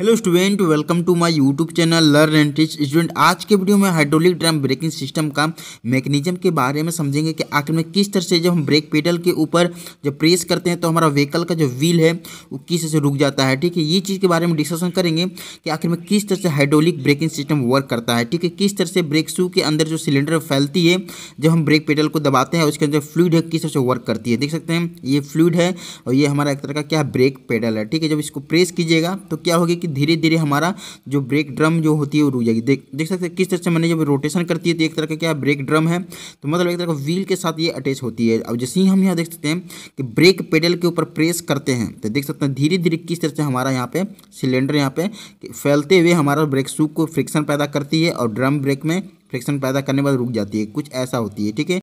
hello student welcome to my YouTube channel learn and teach student आज के video में hydraulic drum braking system का mechanism के बारे में समझेंगे कि आखिर में किस तरह से जब हम ब्रेक पेडल के ऊपर जब प्रेस करते हैं तो हमारा व्हीकल का जो व्हील है वो किस तरह से रुक जाता है ठीक है ये चीज़ के बारे में डिस्कशन करेंगे कि आखिर में किस तरह से हाइड्रोलिक ब्रेकिंग सिस्टम वर्क करता है ठीक है किस तरह से ब्रेक शू के अंदर जो सिलेंडर फैलती है जब हम ब्रेक पेडल को दबाते हैं उसके अंदर फ्लूड है किस तरह से वर्क करती है देख सकते हैं ये फ्लूड है और ये हमारा एक तरह का क्या ब्रेक पेडल है ठीक है जब इसको प्रेस कीजिएगा तो क्या होगी कि धीरे धीरे हमारा जो ब्रेक ड्रम जो होती है वो रुक जाएगी देख देख सकते हैं किस तरह से मैंने जब रोटेशन करती है तो एक तरह का क्या ब्रेक ड्रम है तो मतलब एक तरह का व्हील के साथ ये अटैच होती है अब जैसे ही हम यहाँ देख सकते हैं कि ब्रेक पेडल के ऊपर प्रेस करते हैं तो देख सकते हैं धीरे धीरे किस तरह से हमारा यहाँ पे सिलेंडर यहाँ पे फैलते हुए हमारा ब्रेक शू को फ्रिक्शन पैदा करती है और ड्रम ब्रेक में फ्रिक्शन पैदा करने के बाद रुक जाती है कुछ ऐसा होती है ठीक है